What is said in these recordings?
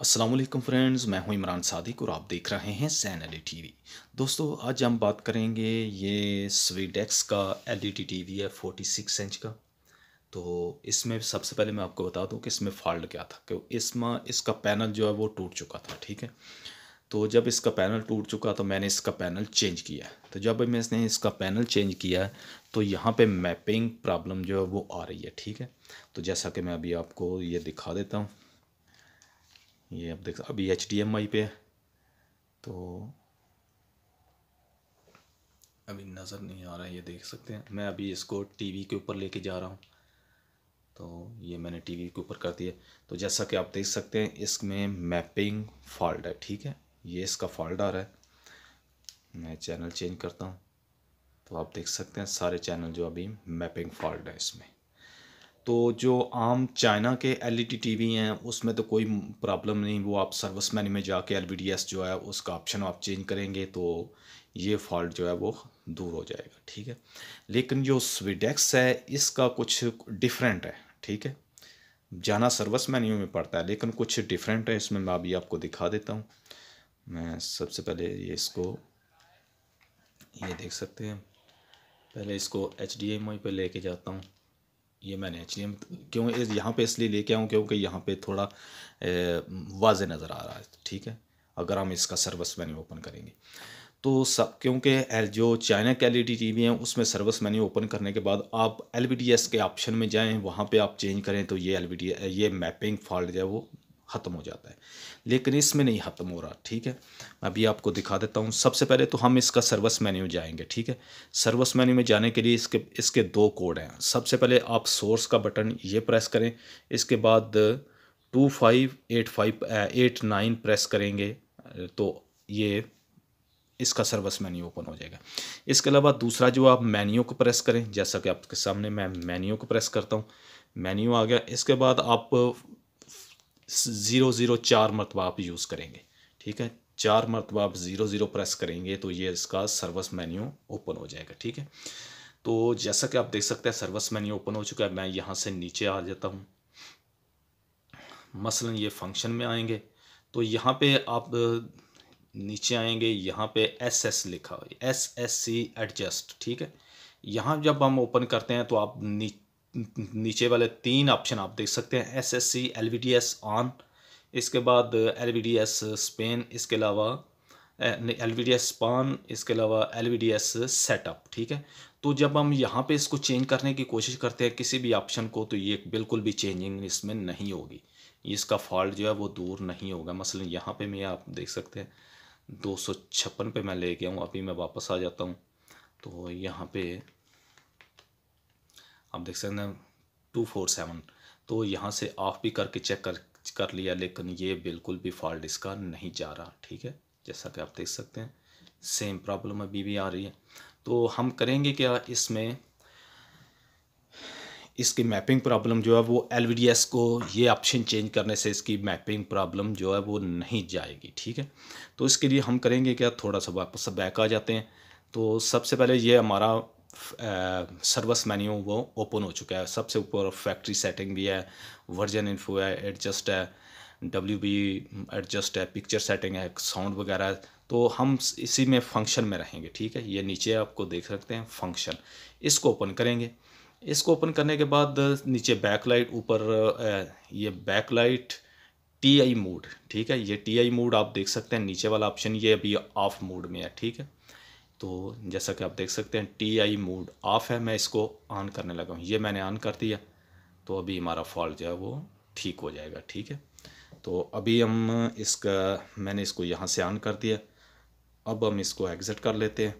Aslam friends मैं हूं इमरान सादिक और आप देख रहे हैं सैन एल ई दोस्तों आज हम बात करेंगे ये स्वीडेक्स का एल ई टी है 46 सिक्स इंच का तो इसमें सबसे पहले मैं आपको बता दूं कि इसमें फॉल्ट क्या था कि इसमें इसका पैनल जो है वो टूट चुका था ठीक है तो जब इसका पैनल टूट चुका तो मैंने इसका पैनल चेंज किया तो जब मैंने इसका पैनल चेंज किया तो यहाँ पर मैपिंग प्रॉब्लम जो है वो आ रही है ठीक है तो जैसा कि मैं अभी आपको ये दिखा देता हूँ ये आप देख अभी एच डी एम आई पे है तो अभी नज़र नहीं आ रहा है ये देख सकते हैं मैं अभी इसको टीवी के ऊपर लेके जा रहा हूँ तो ये मैंने टीवी के ऊपर कर दिया तो जैसा कि आप देख सकते हैं इसमें मैपिंग फॉल्ट है ठीक है ये इसका फॉल्ट आ रहा है मैं चैनल चेंज करता हूँ तो आप देख सकते हैं सारे चैनल जो अभी मैपिंग फॉल्ट है इसमें तो जो आम चाइना के एल टीवी हैं उसमें तो कोई प्रॉब्लम नहीं वो आप सर्विस मैन में जाके एल जो है उसका ऑप्शन आप चेंज करेंगे तो ये फॉल्ट जो है वो दूर हो जाएगा ठीक है लेकिन जो स्वीडेक्स है इसका कुछ डिफरेंट है ठीक है जाना सर्विस मैन्यू में पड़ता है लेकिन कुछ डिफरेंट है इसमें मैं अभी आपको दिखा देता हूँ मैं सबसे पहले ये इसको ये देख सकते हैं पहले इसको एच डी एम आई पर लेके जाता हूँ ये मैंने एच डी एम क्यों इस यहाँ पे इसलिए लेके आऊँ क्योंकि यहाँ पे थोड़ा वाज नज़र आ रहा है ठीक है अगर हम इसका सर्विस मैन्यू ओपन करेंगे तो सब क्योंकि जो चाइना के L E D T V हैं उसमें सर्विस मैन्यू ओपन करने के बाद आप एल बी डी एस के ऑप्शन में जाएँ वहाँ पे आप चेंज करें तो ये एल बी डी ये मैपिंग फॉल्ट जो है वो ख़त्म हो जाता है लेकिन इसमें नहीं ख़त्म हो रहा ठीक है मैं अभी आपको दिखा देता हूँ सबसे पहले तो हम इसका सर्विस मेन्यू जाएंगे ठीक है सर्विस मेन्यू में जाने के लिए इसके इसके दो कोड हैं सबसे पहले आप सोर्स का बटन ये प्रेस करें इसके बाद two five eight five eight nine press करेंगे तो ये इसका सर्विस मेन्यू ओपन हो जाएगा इसके अलावा दूसरा जो आप मेन्यू को प्रेस करें जैसा कि आपके सामने मैं मेन्यू को प्रेस करता हूँ मेन्यू आ गया इसके बाद आप ज़ीरो ज़ीरो चार मरतबा आप यूज़ करेंगे ठीक है चार मरतबा आप ज़ीरो ज़ीरो प्रेस करेंगे तो ये इसका सर्विस मेन्यू ओपन हो जाएगा ठीक है तो जैसा कि आप देख सकते हैं सर्विस मेन्यू ओपन हो चुका है मैं यहाँ से नीचे आ जाता हूँ मसलन ये फंक्शन में आएंगे तो यहाँ पे आप नीचे आएंगे यहाँ पे एस एस लिखा हुआ एस एस सी एडजस्ट ठीक है यहाँ जब हम ओपन करते हैं तो आप नीचे वाले तीन ऑप्शन आप देख सकते हैं S S C L V D S on इसके बाद L V D S span इसके अलावा L V D S pan इसके अलावा L V D S setup ठीक है तो जब हम यहाँ पे इसको चेंज करने की कोशिश करते हैं किसी भी ऑप्शन को तो ये बिल्कुल भी चेंजिंग इसमें नहीं होगी इसका फॉल्ट जो है वो दूर नहीं होगा मसलन यहाँ पे मैं आप देख सकते हैं दो सौ छप्पन पर मैं ले गया हूँ अभी मैं वापस आ जाता हूँ तो यहाँ पे आप देख सकते हैं टू फोर सेवन तो यहाँ से ऑफ भी करके चेक कर कर लिया लेकिन ये बिल्कुल भी फॉल्ट इसका नहीं जा रहा ठीक है जैसा कि आप देख सकते हैं सेम प्रॉब्लम अभी भी आ रही है तो हम करेंगे क्या इसमें इसकी मैपिंग प्रॉब्लम जो है वो एल को ये ऑप्शन चेंज करने से इसकी मैपिंग प्रॉब्लम जो है वो नहीं जाएगी ठीक है तो इसके लिए हम करेंगे क्या थोड़ा सा वापस बैक आ जाते हैं तो सबसे पहले ये हमारा सर्विस मेन्यू वो ओपन हो चुका है सबसे ऊपर फैक्ट्री सेटिंग भी है वर्जन इन्फो है एडजस्ट है डब्ल्यू बी एडजस्ट है पिक्चर सेटिंग है साउंड वगैरह तो हम इसी में फंक्शन में रहेंगे ठीक है ये नीचे आपको देख सकते हैं फंक्शन इसको ओपन करेंगे इसको ओपन करने के बाद नीचे बैकलाइट ऊपर ये बैकलाइट टी आई मूड ठीक है ये टी आई मूड आप देख सकते हैं नीचे वाला ऑप्शन ये अभी ऑफ मोड में है ठीक है तो जैसा कि आप देख सकते हैं टी आई मूड ऑफ़ है मैं इसको ऑन करने लगा हूँ ये मैंने ऑन कर दिया तो अभी हमारा फॉल्ट जो है वो ठीक हो जाएगा ठीक है तो अभी हम इसका मैंने इसको यहाँ से ऑन कर दिया अब हम इसको एग्ज़िट कर लेते हैं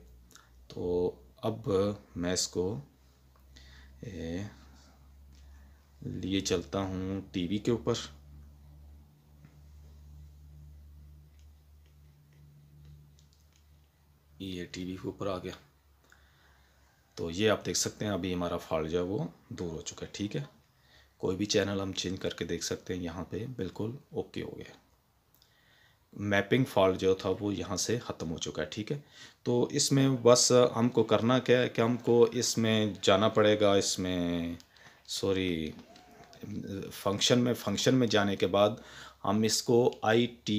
तो अब मैं इसको ए, लिए चलता हूँ टीवी के ऊपर ये टीवी के ऊपर आ गया तो ये आप देख सकते हैं अभी हमारा फॉल्ट जो है वो दूर हो चुका है ठीक है कोई भी चैनल हम चेंज करके देख सकते हैं यहाँ पे बिल्कुल ओके हो गया मैपिंग फॉल्ट जो था वो यहाँ से ख़त्म हो चुका है ठीक है तो इसमें बस हमको करना क्या है कि हमको इसमें जाना पड़ेगा इसमें सॉरी फंक्शन में फंक्शन में जाने के बाद हम इसको आई टी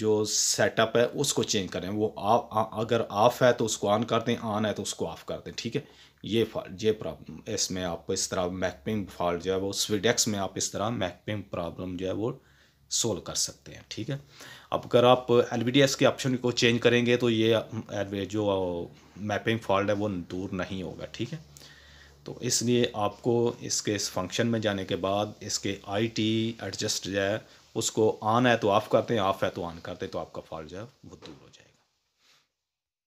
जो सेटअप है उसको चेंज करें वो आ, आ, अगर ऑफ़ है तो उसको ऑन कर दें ऑन है तो उसको ऑफ़ कर दें ठीक है ये फॉल्ट ये प्रॉब्लम इसमें आप इस तरह मैकपिंग फॉल्ट जो है वो स्वीडेक्स में आप इस तरह मैकपिंग प्रॉब्लम जो है वो सोल्व कर सकते हैं ठीक है अब अगर आप एल के ऑप्शन को चेंज करेंगे तो ये जो मैपिंग फॉल्ट है वो दूर नहीं होगा ठीक है तो इसलिए आपको इसके इस फंक्शन में जाने के बाद इसके आई टी एडजस्ट जो है उसको ऑन है तो ऑफ़ करते हैं ऑफ़ है तो ऑन करते हैं तो आपका फॉल्ट जो है वो दूर हो